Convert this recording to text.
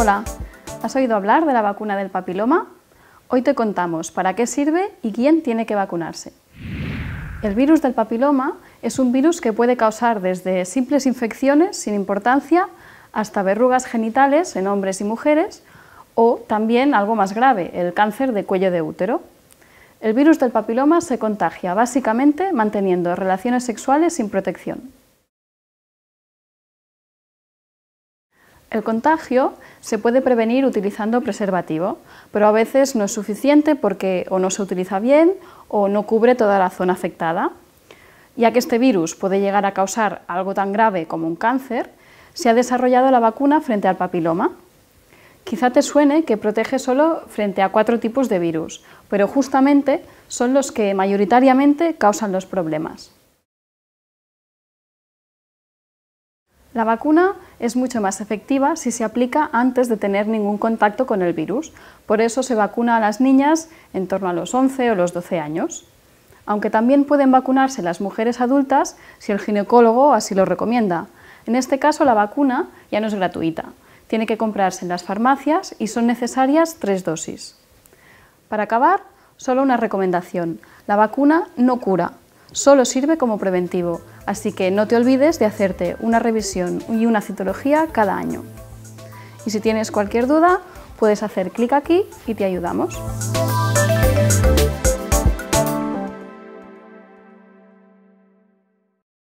Hola, ¿has oído hablar de la vacuna del papiloma? Hoy te contamos para qué sirve y quién tiene que vacunarse. El virus del papiloma es un virus que puede causar desde simples infecciones sin importancia hasta verrugas genitales en hombres y mujeres o también algo más grave, el cáncer de cuello de útero. El virus del papiloma se contagia básicamente manteniendo relaciones sexuales sin protección. El contagio se puede prevenir utilizando preservativo, pero a veces no es suficiente porque o no se utiliza bien o no cubre toda la zona afectada. Ya que este virus puede llegar a causar algo tan grave como un cáncer, se ha desarrollado la vacuna frente al papiloma. Quizá te suene que protege solo frente a cuatro tipos de virus, pero justamente son los que mayoritariamente causan los problemas. La vacuna es mucho más efectiva si se aplica antes de tener ningún contacto con el virus. Por eso se vacuna a las niñas en torno a los 11 o los 12 años. Aunque también pueden vacunarse las mujeres adultas si el ginecólogo así lo recomienda. En este caso la vacuna ya no es gratuita. Tiene que comprarse en las farmacias y son necesarias tres dosis. Para acabar, solo una recomendación. La vacuna no cura, Solo sirve como preventivo, así que no te olvides de hacerte una revisión y una citología cada año. Y si tienes cualquier duda, puedes hacer clic aquí y te ayudamos.